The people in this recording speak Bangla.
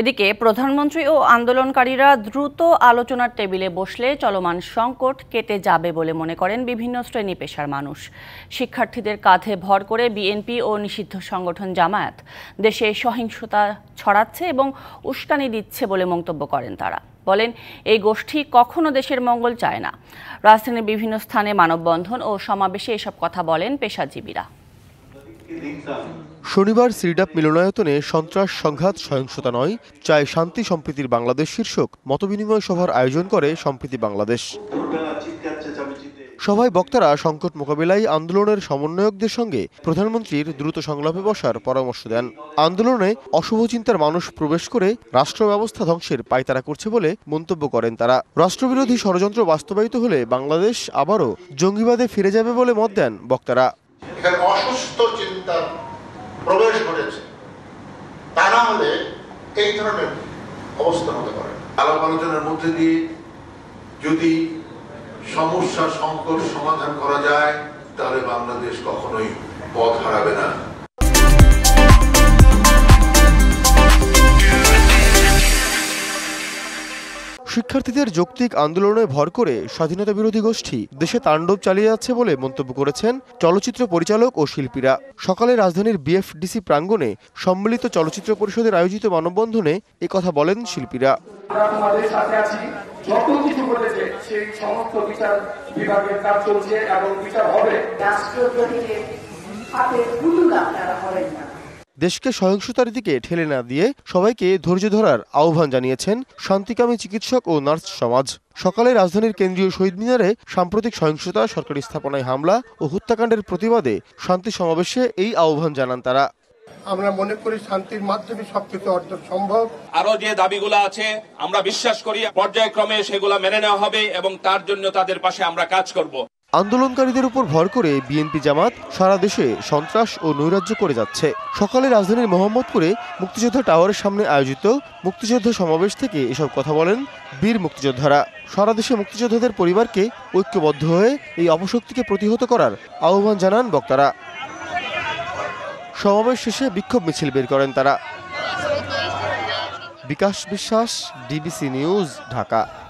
এদিকে প্রধানমন্ত্রী ও আন্দোলনকারীরা দ্রুত আলোচনার টেবিলে বসলে চলমান সংকট কেটে যাবে বলে মনে করেন বিভিন্ন শ্রেণী পেশার মানুষ শিক্ষার্থীদের কাঁধে ভর করে বিএনপি ও নিষিদ্ধ সংগঠন জামায়াত দেশে সহিংসতা ছড়াচ্ছে এবং উস্কানি দিচ্ছে বলে মন্তব্য করেন তারা বলেন এই গোষ্ঠী কখনো দেশের মঙ্গল চায় না রাজধানীর বিভিন্ন স্থানে মানববন্ধন ও সমাবেশে এসব কথা বলেন পেশাজীবীরা শনিবার সিরিডাপ মিলনায়তনে সন্ত্রাস সংঘাত সহিংসতা নয় চায় শান্তি সম্প্রীতির বাংলাদেশ শীর্ষক মতবিনিময় সভার আয়োজন করে সম্প্রীতি বাংলাদেশ সভায় বক্তারা সংকট মোকাবিলায় আন্দোলনের সমন্বয়কদের সঙ্গে প্রধানমন্ত্রীর দ্রুত সংলাপে বসার পরামর্শ দেন আন্দোলনে অশুভ চিন্তার মানুষ প্রবেশ করে রাষ্ট্র ব্যবস্থা ধ্বংসের পায়তারা করছে বলে মন্তব্য করেন তারা রাষ্ট্রবিরোধী ষড়যন্ত্র বাস্তবায়িত হলে বাংলাদেশ আবারও জঙ্গিবাদে ফিরে যাবে বলে মত দেন বক্তারা এখানে অসুস্থ চিন্তা প্রবেশ ঘটেছে তা না হলে এই ধরনের অবস্থা হতে পারে আলাপ আলোচনার মধ্যে দিয়ে যদি সমস্যা সংকট সমাধান করা যায় তাহলে বাংলাদেশ কখনোই পথ হারাবে না শিক্ষার্থীদের যৌক্তিক আন্দোলনে ভর করে স্বাধীনতা বিরোধী গোষ্ঠী দেশে তাণ্ডব চালিয়ে যাচ্ছে বলে মন্তব্য করেছেন চলচ্চিত্র পরিচালক ও শিল্পীরা সকালে রাজধানীর বিএফডিসি প্রাঙ্গণে সম্মিলিত চলচ্চিত্র পরিষদের আয়োজিত মানববন্ধনে কথা বলেন শিল্পীরা না দেশকে সহিংসতার দিকে ঠেলে না দিয়ে সবাইকে ধৈর্য ধরার আহ্বান জানিয়েছেন শান্তিকামী চিকিৎসক ও নার্স সমাজ সকালে রাজধানীর কেন্দ্রীয় শহীদ মিনারে সাম্প্রতিক সহিংসতা সরকারি স্থাপনায় হামলা ও হত্যাকাণ্ডের প্রতিবাদে শান্তি সমাবেশে এই আহ্বান জানান তারা আমরা মনে করি শান্তির মাধ্যমে সবকিছু অর্জন সম্ভব আরো যে দাবিগুলো আছে আমরা বিশ্বাস করি পর্যায়ক্রমে সেগুলো মেনে নেওয়া হবে এবং তার জন্য তাদের পাশে আমরা কাজ করব আন্দোলনকারীদের উপর ভর করে বিএনপি জামাত সারা দেশে সন্ত্রাস ও নৈরাজ্য করে যাচ্ছে সকালে রাজধানীর মোহাম্মদপুরে মুক্তিযোদ্ধা টাওয়ারের সামনে আয়োজিত মুক্তিযোদ্ধা সমাবেশ থেকে এসব কথা বলেন বীর মুক্তিযোদ্ধারা সারা দেশে মুক্তিযোদ্ধাদের পরিবারকে ঐক্যবদ্ধ হয়ে এই অপশক্তিকে প্রতিহত করার আহ্বান জানান বক্তারা সমাবেশ শেষে বিক্ষোভ মিছিল বের করেন তারা বিকাশ বিশ্বাস ডিবিসি নিউজ ঢাকা